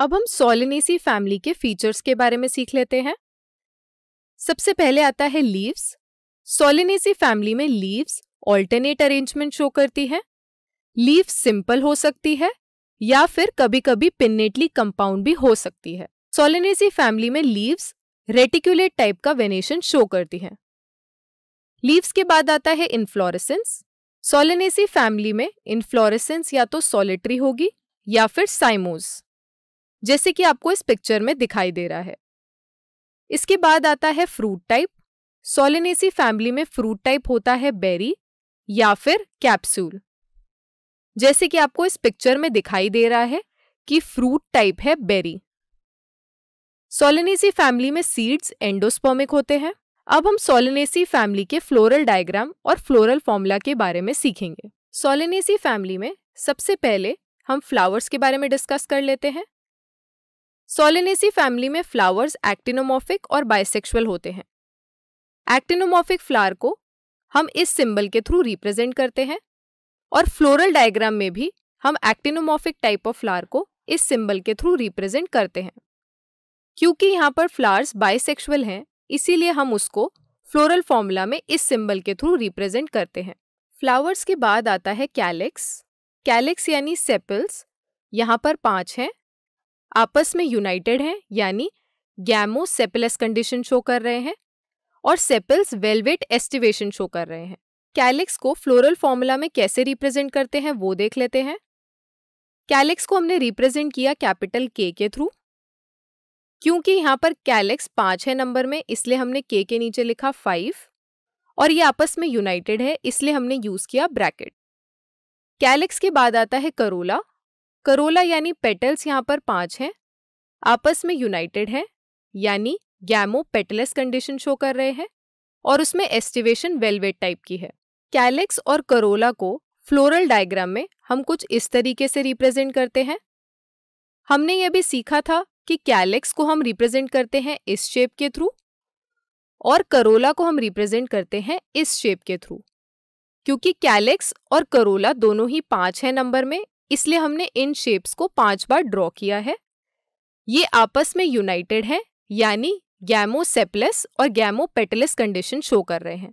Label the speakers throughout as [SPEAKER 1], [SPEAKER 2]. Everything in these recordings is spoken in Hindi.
[SPEAKER 1] अब हम सोलिनेसी फैमिली के फीचर्स के बारे में सीख लेते हैं सबसे पहले आता है लीव्स सोलिनेसी फैमिली में लीव्स ऑल्टरनेट अरेंजमेंट शो करती है लीव सिंपल हो सकती है या फिर कभी कभी पिन्नेटली कंपाउंड भी हो सकती है सोलिनेसी फैमिली में लीव्स रेटिकुलेट टाइप का वेनेशन शो करती है लीव्स के बाद आता है इन्फ्लोरेसेंस सोलिनेसी फैमिली में इन्फ्लोरेसेंस या तो सॉलिटरी होगी या फिर साइमोज़ जैसे कि आपको इस पिक्चर में दिखाई दे रहा है इसके बाद आता है फ्रूट टाइप सोलिनेसी फैमिली में फ्रूट टाइप होता है बेरी या फिर कैप्सूल जैसे कि आपको इस पिक्चर में दिखाई दे रहा है कि फ्रूट टाइप है बेरी सोलिनेसी फैमिली में सीड्स एंडोस्पर्मिक होते हैं अब हम सोलिनेसी फैमिली के फ्लोरल डायग्राम और फ्लोरल फॉर्मूला के बारे में सीखेंगे सोलिनेसी फैमिली में सबसे पहले हम फ्लावर्स के बारे में डिस्कस कर लेते हैं सोलिनेसी फैमिली में फ्लावर्स एक्टिनोमोफिक और बाइसेक्सुअल होते हैं एक्टिनोमोफिक फ्लावर को हम इस सिंबल के थ्रू रिप्रेजेंट करते हैं और फ्लोरल डायग्राम में भी हम एक्टिनोमोफिक टाइप ऑफ फ्लावर को इस सिंबल के थ्रू रिप्रेजेंट करते हैं क्योंकि यहाँ पर फ्लावर्स बाइसेक्सुअल हैं इसीलिए हम उसको फ्लोरल फॉर्मूला में इस सिंबल के थ्रू रिप्रेजेंट करते हैं फ्लावर्स के बाद आता है कैलेक्स कैलेक्स यानी सेपल्स यहाँ पर पाँच हैं आपस में यूनाइटेड हैं यानी गैमो सेपलस कंडीशन शो कर रहे हैं और सेपल्स वेलवेट एस्टिवेशन शो कर रहे हैं कैलिक्स को फ्लोरल फॉर्मूला में कैसे रिप्रेजेंट करते हैं वो देख लेते हैं कैलिक्स को हमने रिप्रेजेंट किया कैपिटल के के थ्रू क्योंकि यहाँ पर कैलिक्स पाँच है नंबर में इसलिए हमने के के नीचे लिखा फाइव और ये आपस में यूनाइटेड है इसलिए हमने यूज़ किया ब्रैकेट कैलिक्स के बाद आता है करोला करोला यानी पेटल्स यहाँ पर पांच हैं आपस में यूनाइटेड हैं यानी गैमो पेटलेस कंडीशन शो कर रहे हैं और उसमें एस्टिवेशन वेलवेट टाइप की है कैलेक्स और करोला को फ्लोरल डायग्राम में हम कुछ इस तरीके से रिप्रेजेंट करते हैं हमने यह भी सीखा था कि कैलेक्स को हम रिप्रेजेंट करते हैं इस शेप के थ्रू और करोला को हम रिप्रेजेंट करते हैं इस शेप के थ्रू क्योंकि कैलेक्स और करोला दोनों ही पांच है नंबर में इसलिए हमने इन शेप्स को पांच बार ड्रॉ किया है ये आपस में यूनाइटेड है यानी गैमोसेपलस और गैमोपेटलस कंडीशन शो कर रहे हैं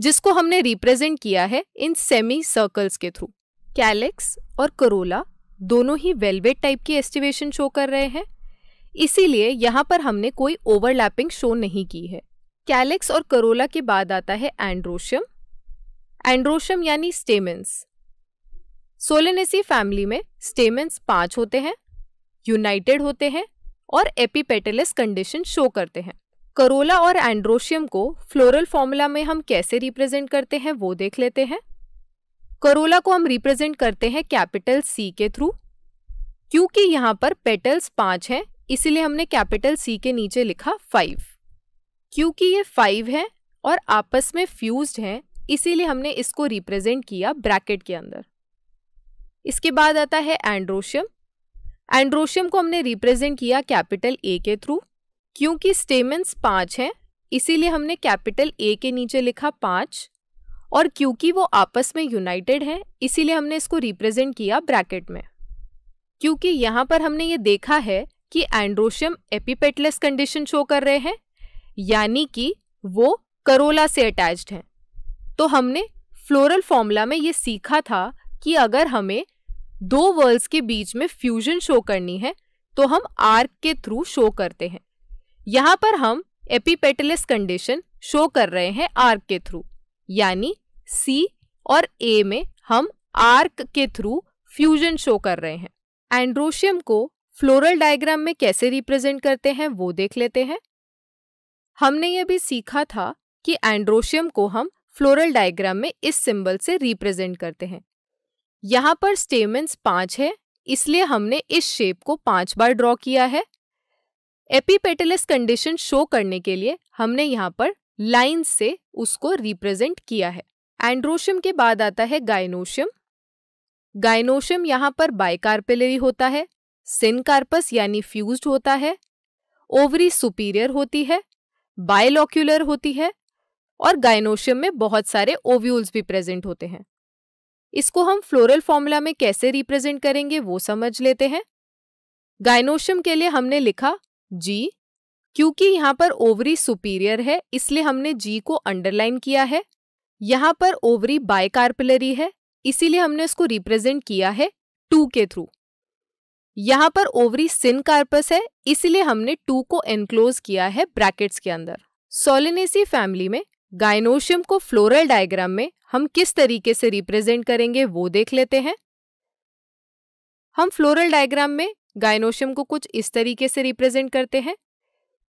[SPEAKER 1] जिसको हमने रिप्रेजेंट किया है इन सेमी सर्कल्स के थ्रू कैलेक्स और करोला दोनों ही वेलवेट टाइप की एस्टिवेशन शो कर रहे हैं इसीलिए यहाँ पर हमने कोई ओवरलैपिंग शो नहीं की है कैलेक्स और करोला के बाद आता है एंड्रोशियम एंड्रोशियम यानी स्टेमेंस सोलेनेसी फैमिली में स्टेमेंस पांच होते हैं यूनाइटेड होते हैं और एपीपेटेलस कंडीशन शो करते हैं करोला और एंड्रोशियम को फ्लोरल फॉर्मूला में हम कैसे रिप्रेजेंट करते हैं वो देख लेते हैं करोला को हम रिप्रेजेंट करते हैं कैपिटल सी के थ्रू क्योंकि यहाँ पर पेटल्स पांच हैं इसीलिए हमने कैपिटल सी के नीचे लिखा फाइव क्योंकि ये फाइव है और आपस में फ्यूज्ड हैं इसीलिए हमने इसको रिप्रेजेंट किया ब्रैकेट के अंदर इसके बाद आता है एंड्रोशियम एंड्रोशियम को हमने रिप्रेजेंट किया कैपिटल ए के थ्रू क्योंकि स्टेमेंस पांच हैं इसीलिए हमने कैपिटल ए के नीचे लिखा पांच और क्योंकि वो आपस में यूनाइटेड हैं इसीलिए हमने इसको रिप्रेजेंट किया ब्रैकेट में क्योंकि यहाँ पर हमने ये देखा है कि एंड्रोशियम एपिपेटलेस कंडीशन शो कर रहे हैं यानी कि वो करोला से अटैच्ड हैं तो हमने फ्लोरल फॉर्मूला में ये सीखा था कि अगर हमें दो वर्ल्ड्स के बीच में फ्यूजन शो करनी है तो हम आर्क के थ्रू शो करते हैं यहाँ पर हम एपीपेटलिस कंडीशन शो कर रहे हैं आर्क के थ्रू यानी सी और ए में हम आर्क के थ्रू फ्यूजन शो कर रहे हैं एंड्रोशियम को फ्लोरल डायग्राम में कैसे रिप्रेजेंट करते हैं वो देख लेते हैं हमने ये भी सीखा था कि एंड्रोशियम को हम फ्लोरल डायग्राम में इस सिंबल से रिप्रेजेंट करते हैं यहाँ पर स्टेमेंट्स पांच है इसलिए हमने इस शेप को पांच बार ड्रॉ किया है एपीपेटलस कंडीशन शो करने के लिए हमने यहाँ पर लाइन से उसको रिप्रेजेंट किया है एंड्रोशियम के बाद आता है गायनोशियम गायनोशियम यहाँ पर बाइकार्पेलरी होता है सिनकार्पस यानी फ्यूज्ड होता है ओवरी सुपीरियर होती है बायलॉक्यूलर होती है और गायनोशियम में बहुत सारे ओव्यूल्स भी प्रेजेंट होते हैं इसको हम फ्लोरल फॉर्मूला में कैसे रिप्रेजेंट करेंगे वो समझ लेते हैं गायनोशियम के लिए हमने लिखा जी क्योंकि यहाँ पर ओवरी सुपीरियर है इसलिए हमने जी को अंडरलाइन किया है यहाँ पर ओवरी बायकार्पलरी है इसीलिए हमने इसको रिप्रेजेंट किया है टू के थ्रू यहाँ पर ओवरी सिन कार्पस है इसलिए हमने टू को एनक्लोज किया है ब्रैकेट्स के अंदर सोलिनेसी फैमिली में गाइनोशियम को फ्लोरल डायग्राम में हम किस तरीके से रिप्रेजेंट करेंगे वो देख लेते हैं हम फ्लोरल डायग्राम में गाइनोशियम को कुछ इस तरीके से रिप्रेजेंट करते हैं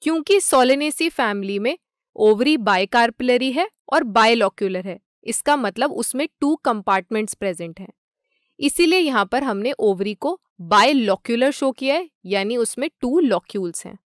[SPEAKER 1] क्योंकि सोलेनेसी फैमिली में ओवरी बायकार्पलरी है और बायलॉक्यूलर है इसका मतलब उसमें टू कंपार्टमेंट्स प्रेजेंट हैं इसीलिए यहाँ पर हमने ओवरी को बायलोक्यूलर शो किया है यानी उसमें टू लॉक्यूल्स हैं